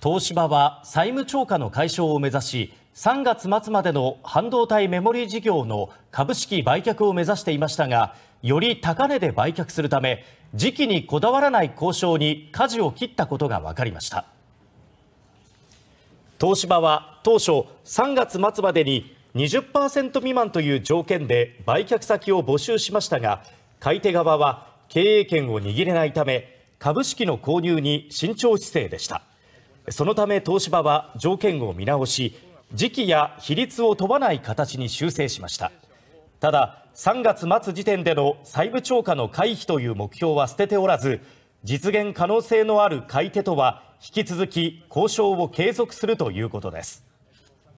東芝は債務超過の解消を目指し3月末までの半導体メモリー事業の株式売却を目指していましたがより高値で売却するため時期にこだわらない交渉に舵を切ったことが分かりました東芝は当初3月末までに20%未満という条件で売却先を募集しましたが買い手側は経営権を握れないため株式の購入に慎重姿勢でした。そのため東芝は条件を見直し時期や比率を問わない形に修正しましたただ3月末時点での債務超過の回避という目標は捨てておらず実現可能性のある買い手とは引き続き交渉を継続するということです